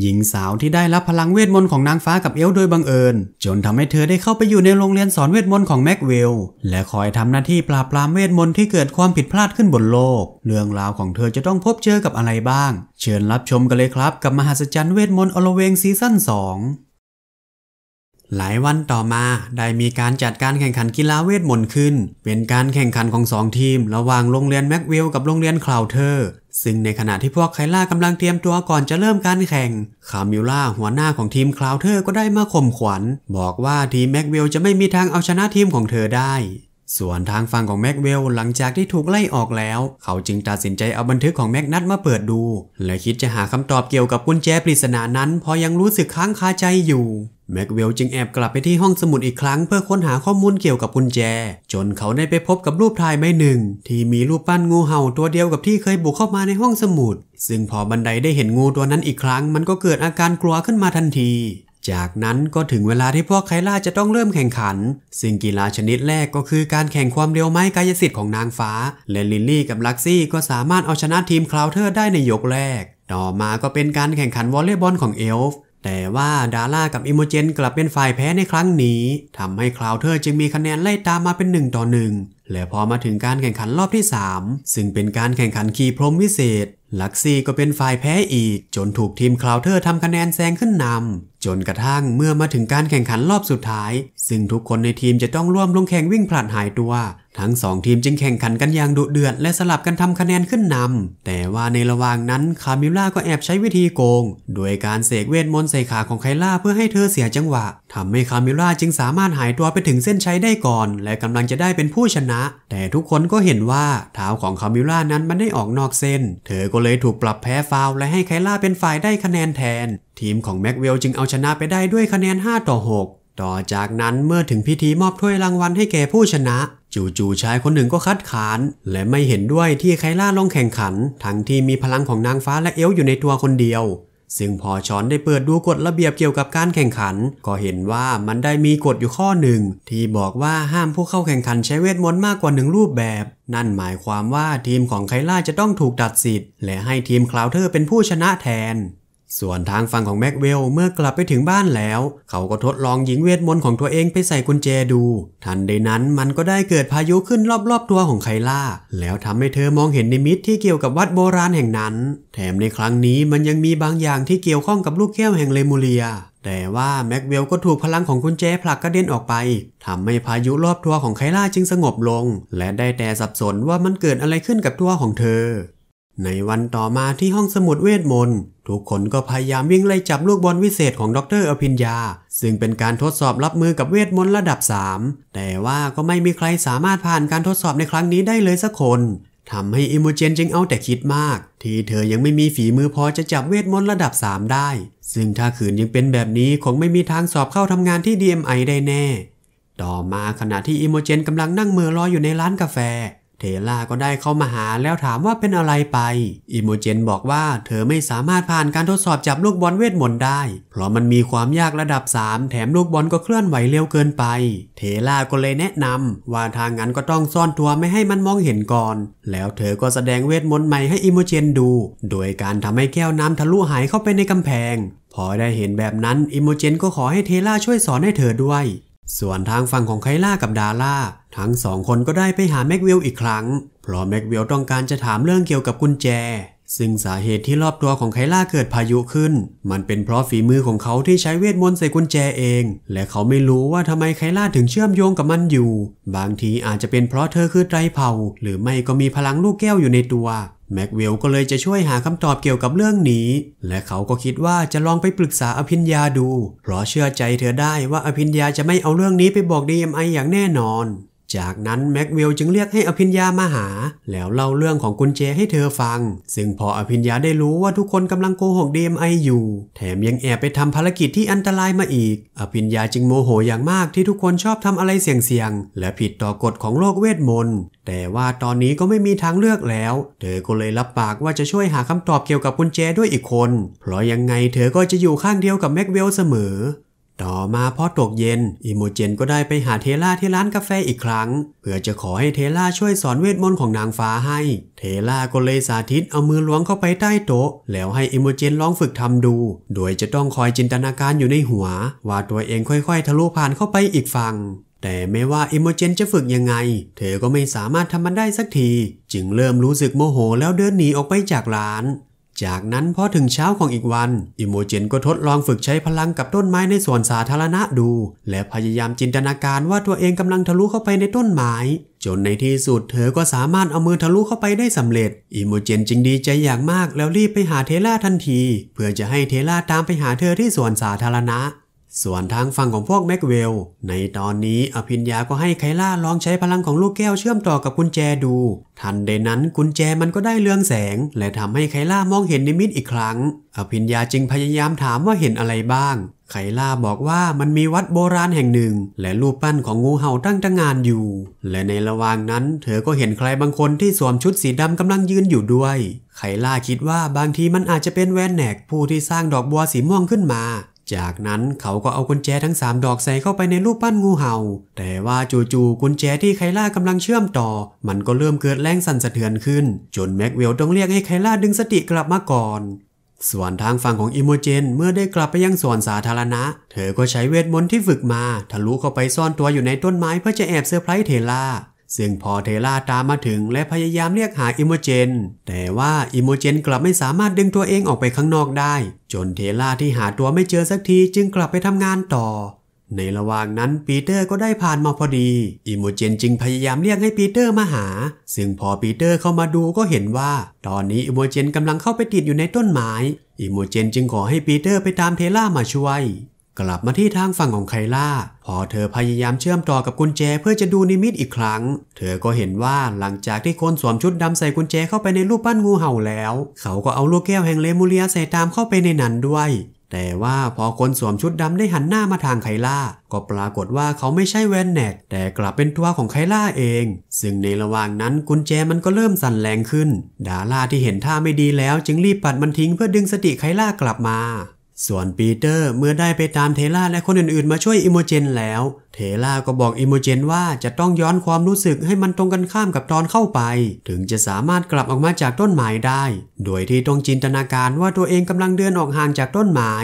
หญิงสาวที่ได้รับพลังเวทมนต์ของนางฟ้ากับเอลโดยบังเอิญ จนทำให้เธอได้เข้าไปอยู่ในโรงเรียนสอนเวทมนต์ของแม็กเวลและคอยทำหน้าที่ปราบปรามเวทมนต์ที่เกิดความผิดพลาดขึ้นบนโลก เรื่องราวของเธอจะต้องพบเจอกับอะไรบ้าง เชิญรับชมกันเลยครับกับมหัศจรรย์เวทมนต์อโลเวงซีซั่น2หลายวันต่อมาได้มีการจัดการแข่งขันกีฬาเวทมนต์ขึ้น เป็นการแข่งขันของ 2 ทีมระหว่างโรงเรียนแม็กวิลกับโรงเรียนคลาวเทอร์ซึ่งในขณะที่พวกไคล่ากำลังเตรียมตัวก่อนจะเริ่มการแข่ง คามิล่าหัวหน้าของทีมคลาวเธอร์ก็ได้มาข่มขวัญบอกว่าทีมแม็กวิลจะไม่มีทางเอาชนะทีมของเธอได้ส่วนทางฝั่งของแม็กเวลหลังจากที่ถูกไล่ออกแล้ว เขาจึงตัดสินใจเอาบันทึกของแม็กนัทมาเปิดดูและคิดจะหาคำตอบเกี่ยวกับกุญแจปริศนานั้นพอยังรู้สึกค้างคาใจอยู่แม็กเวลจึงแอบกลับไปที่ห้องสมุดอีกครั้งเพื่อค้นหาข้อมูลเกี่ยวกับกุญแจ จนเขาได้ไปพบกับรูปถ่ายใบหนึ่ง ที่มีรูปปั้นงูเห่าตัวเดียวกับที่เคยบุกเข้ามาในห้องสมุดซึ่งพอบันไดได้เห็นงูตัวนั้นอีกครั้ง มันก็เกิดอาการกลัวขึ้นมาทันทีจากนั้นก็ถึงเวลาที่พวกไคล่าจะต้องเริ่มแข่งขัน ซึ่งกีฬาชนิดแรกก็คือการแข่งความเร็วไม้กายสิทธิ์ของนางฟ้า และลิลลี่กับลักซี่ก็สามารถเอาชนะทีมคลาวเทอร์ได้ในยกแรก ต่อมาก็เป็นการแข่งขันวอลเลย์บอลของเอลฟ์ แต่ว่าดาร่ากับอิโมเจนกลับเป็นฝ่ายแพ้ในครั้งนี้ ทำให้คลาวเธอร์จึงมีคะแนนไล่ตามมาเป็น 1 ต่อ1และพอมาถึงการแข่งขันรอบที่ 3 ซึ่งเป็นการแข่งขันขี่พรมวิเศษ ลักซี่ก็เป็นฝ่ายแพ้อีกจนถูกทีมคลาวเธอร์ทำคะแนนแซงขึ้นนำจนกระทั่งเมื่อมาถึงการแข่งขันรอบสุดท้าย ซึ่งทุกคนในทีมจะต้องร่วมลงแข่งวิ่งผลัดหายตัวทั้งสองทีมจึงแข่งขันกันอย่างดุเดือด และสลับกันทำคะแนนขึ้นนำ แต่ว่าในระหว่างนั้นคามิล่าก็แอบใช้วิธีโกง โดยการเสกเวทมนต์ใส่ขาของไคล่าเพื่อให้เธอเสียจังหวะทำให้คามิล่าจึงสามารถหายตัวไปถึงเส้นชัยได้ก่อน และกำลังจะได้เป็นผู้ชนะ แต่ทุกคนก็เห็นว่าเท้าของคามิล่านั้นมันได้ออกนอกเส้น เธอก็เลยถูกปรับแพ้ฟาวและให้ไคล่าเป็นฝ่ายได้คะแนนแทน ทีมของแม็กเวลจึงเอาชนะไปได้ด้วยคะแนน5 ต่อ 6 ต่อจากนั้นเมื่อถึงพิธีมอบถ้วยรางวัลให้แก่ผู้ชนะจู่ๆชายคนหนึ่งก็คัดค้าน และไม่เห็นด้วยที่ไคล่าลงแข่งขันทั้งที่มีพลังของนางฟ้าและเอลอยู่ในตัวคนเดียว ซึ่งพอชอนได้เปิดดูกฎระเบียบเกี่ยวกับการแข่งขัน ก็เห็นว่ามันได้มีกฎอยู่ข้อหนึ่ง ที่บอกว่าห้ามผู้เข้าแข่งขันใช้เวทมนต์มากกว่าหนึ่งรูปแบบ นั่นหมายความว่าทีมของไคล่าจะต้องถูกตัดสิทธิ์และให้ทีมคลาวเทอร์เป็นผู้ชนะแทนส่วนทางฝั่งของแม็กเวลเมื่อกลับไปถึงบ้านแล้วเขาก็ทดลองยิงเวทมนต์ของตัวเองไปใส่กุญแจดูทันใดนั้นมันก็ได้เกิดพายุขึ้นรอบๆตัวของไคล่าแล้วทำให้เธอมองเห็นนิมิตที่เกี่ยวกับวัดโบราณแห่งนั้น แถมในครั้งนี้มันยังมีบางอย่างที่เกี่ยวข้องกับลูกแก้วแห่งเลมูเรีย แต่ว่าแม็กเวลก็ถูกพลังของกุญแจผลักกระเด็นออกไปทำให้พายุรอบตัวของไคล่าจึงสงบลงและได้แต่สับสนว่ามันเกิดอะไรขึ้นกับตัวของเธอในวันต่อมาที่ห้องสมุดเวทมนต์ทุกคนก็พยายามวิ่งไล่จับลูกบอลวิเศษของดรอภิญญา ซึ่งเป็นการทดสอบรับมือกับเวทมนต์ระดับ 3 แต่ว่าก็ไม่มีใครสามารถผ่านการทดสอบในครั้งนี้ได้เลยสักคน ทำให้อิมูเจนจึงเอาแต่คิดมากที่เธอยังไม่มีฝีมือพอจะจับเวทมนต์ระดับ 3 ได้ ซึ่งถ้าขืนยังเป็นแบบนี้คงไม่มีทางสอบเข้าทำงานที่ DMI ได้แน่ ต่อมาขณะที่อิมูเจนกำลังนั่งมือรออยู่ในร้านกาแฟเทล่าก็ได้เข้ามาหาแล้วถามว่าเป็นอะไรไปอิโมเจนบอกว่า เธอไม่สามารถผ่านการทดสอบจับลูกบอลเวทมนต์ได้ เพราะมันมีความยากระดับ 3 แถมลูกบอลก็เคลื่อนไหวเร็วเกินไป เทล่าก็เลยแนะนำว่าทางนั้นก็ต้องซ่อนตัวไม่ให้มันมองเห็นก่อน แล้วเธอก็แสดงเวทมนต์ใหม่ให้อิโมเจนดู โดยการทำให้แก้วน้ำทะลุหายเข้าไปในกำแพง พอได้เห็นแบบนั้นอิโมเจนก็ขอให้เทล่าช่วยสอนให้เธอด้วยส่วนทางฝั่งของไคล่ากับดาร่าทั้งสองคนก็ได้ไปหาแม็กวิลอีกครั้ง เพราะแม็กวิลต้องการจะถามเรื่องเกี่ยวกับกุญแจ ซึ่งสาเหตุที่รอบตัวของไคล่าเกิดพายุขึ้น มันเป็นเพราะฝีมือของเขาที่ใช้เวทมนต์ใส่กุญแจเอง และเขาไม่รู้ว่าทำไมไคล่าถึงเชื่อมโยงกับมันอยู่ บางทีอาจจะเป็นเพราะเธอคือไตรเผาหรือไม่ก็มีพลังลูกแก้วอยู่ในตัวแม็กเวลก็เลยจะช่วยหาคำตอบเกี่ยวกับเรื่องนี้ และเขาก็คิดว่าจะลองไปปรึกษาอภิญญาดู เพราะเชื่อใจเธอได้ว่าอภิญญาจะไม่เอาเรื่องนี้ไปบอก DMI อย่างแน่นอนจากนั้นแม็กเวลจึงเรียกให้อภิญญามาหา แล้วเล่าเรื่องของกุญแจให้เธอฟัง ซึ่งพออภิญญาได้รู้ว่าทุกคนกำลังโกหกเดมไออยู่ แถมยังแอบไปทำภารกิจที่อันตรายมาอีกอภิญญาจึงโมโหอย่างมากที่ทุกคนชอบทำอะไรเสี่ยงๆ และผิดต่อกฎของโลกเวทมนต์แต่ว่าตอนนี้ก็ไม่มีทางเลือกแล้ว เธอก็เลยรับปากว่าจะช่วยหาคำตอบเกี่ยวกับกุญแจด้วยอีกคนเพราะยังไงเธอก็จะอยู่ข้างเดียวกับแม็กเวลเสมอต่อมาพอตกเย็น อิโมเจนก็ได้ไปหาเทล่าที่ร้านกาแฟอีกครั้งเพื่อจะขอให้เทล่าช่วยสอนเวทมนต์ของนางฟ้าให้เทล่าก็เลยสาธิตเอามือล้วงเข้าไปใต้โต๊ะแล้วให้อิโมเจนลองฝึกทำดูโดยจะต้องคอยจินตนาการอยู่ในหัวว่าตัวเองค่อยๆทะลุผ่านเข้าไปอีกฝั่งแต่ไม่ว่าอิโมเจนจะฝึกยังไงเธอก็ไม่สามารถทำมันได้สักทีจึงเริ่มรู้สึกโมโหแล้วเดินหนีออกไปจากร้านจากนั้นพอถึงเช้าของอีกวันอิโมเจนก็ทดลองฝึกใช้พลังกับต้นไม้ในสวนสาธารณะดู และพยายามจินตนาการว่าตัวเองกำลังทะลุเข้าไปในต้นไม้จนในที่สุดเธอก็สามารถเอามือทะลุเข้าไปได้สำเร็จอิโมเจนจึงดีใจอย่างมาก แล้วรีบไปหาเทล่าทันที เพื่อจะให้เทล่าตามไปหาเธอที่สวนสาธารณะส่วนทางฝั่งของพวกแม็กเวล ในตอนนี้อภินยาก็ให้ไคล่าลองใช้พลังของลูกแก้วเชื่อมต่อกับกุญแจดู ทันใดนั้นกุญแจมันก็ได้เลืองแสง และทำให้ไคล่ามองเห็นนิมิตอีกครั้ง อภินยาจึงพยายามถามว่าเห็นอะไรบ้าง ไคล่าบอกว่ามันมีวัดโบราณแห่งหนึ่ง และรูปปั้นของงูเห่าตั้งตั้งงานอยู่ และในระหว่างนั้นเธอก็เห็นใครบางคนที่สวมชุดสีดำกำลังยืนอยู่ด้วย ไคล่าคิดว่าบางทีมันอาจจะเป็นแวนแนกผู้ที่สร้างดอกบัวสีม่วงขึ้นมาจากนั้นเขาก็เอากุญแจทั้ง 3 ดอกใส่เข้าไปในรูปปั้นงูเหา่า แต่ว่าจู่ๆกุญแจที่ไคล่ากำลังเชื่อมต่อ มันก็เริ่มเกิดแรงสั่นสะเทือนขึ้น จนแม็กเวลต้องเรียกให้ไคล่าดึงสติกลับมาก่อน ส่วนทางฝั่งของอิโมเจนเมื่อได้กลับไปยังสวนสาธารณะ เธอก็ใช้เวทมนต์ที่ฝึกมา ทะลุเข้าไปซ่อนตัวอยู่ในต้นไม้เพื่อจะแอบเซอร์ไพรส์เทล่าซึ่งพอเทล่าตามมาถึงและพยายามเรียกหาอิโมเจน แต่ว่าอิโมเจนกลับไม่สามารถดึงตัวเองออกไปข้างนอกได้ จนเทล่าที่หาตัวไม่เจอสักทีจึงกลับไปทำงานต่อ ในระหว่างนั้นปีเตอร์ก็ได้ผ่านมาพอดีอิโมเจนจึงพยายามเรียกให้ปีเตอร์มาหา ซึ่งพอปีเตอร์เข้ามาดูก็เห็นว่า ตอนนี้อิโมเจนกำลังเข้าไปติดอยู่ในต้นไม้อิโมเจนจึงขอให้ปีเตอร์ไปตามเทล่ามาช่วยกลับมาที่ทางฝั่งของไคล่า พอเธอพยายามเชื่อมต่อกับกุญแจเพื่อจะดูนิมิตอีกครั้ง เธอก็เห็นว่าหลังจากที่คนสวมชุดดำใส่กุญแจเข้าไปในรูปปั้นงูเห่าแล้ว เขาก็เอาลูกแก้วแห่งเลมูเรียใส่ตามเข้าไปในนั้นด้วย แต่ว่าพอคนสวมชุดดำได้หันหน้ามาทางไคล่า ก็ปรากฏว่าเขาไม่ใช่แวนแนกแต่กลับเป็นตัวของไคล่าเอง ซึ่งในระหว่างนั้นกุญแจมันก็เริ่มสั่นแรงขึ้น ดาร่าที่เห็นท่าไม่ดีแล้วจึงรีบปัดมันทิ้งเพื่อดึงสติไคล่ากลับมาส่วนปีเตอร์เมื่อได้ไปตามเทล่าและคนอื่นๆ มาช่วยอิโมเจนแล้วเทล่าก็บอกอิโมเจนว่าจะต้องย้อนความรู้สึกให้มันตรงกันข้ามกับตอนเข้าไป ถึงจะสามารถกลับออกมาจากต้นไม้ได้ โดยที่ต้องจินตนาการว่าตัวเองกำลังเดินออกห่างจากต้นไม้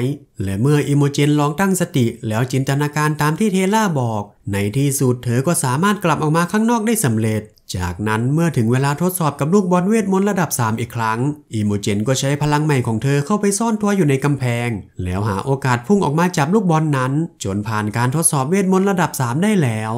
และเมื่ออิโมเจนลองตั้งสติแล้วจินตนาการตามที่เทล่าบอก ในที่สุดเธอก็สามารถกลับออกมาข้างนอกได้สำเร็จจากนั้นเมื่อถึงเวลาทดสอบกับลูกบอลเวทมนต์ระดับ 3 อีกครั้งอิโมเจนก็ใช้พลังใหม่ของเธอเข้าไปซ่อนตัวอยู่ในกำแพง แล้วหาโอกาสพุ่งออกมาจับลูกบอลนนั้นจนผ่านการทดสอบเวทมนต์ระดับ 3 ได้แล้ว